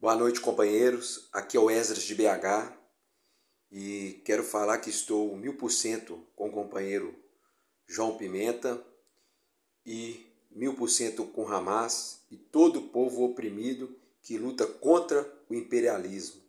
Boa noite, companheiros. Aqui é o Esdras de BH e quero falar que estou mil por cento com o companheiro João Pimenta e mil por cento com Hamas e todo o povo oprimido que luta contra o imperialismo.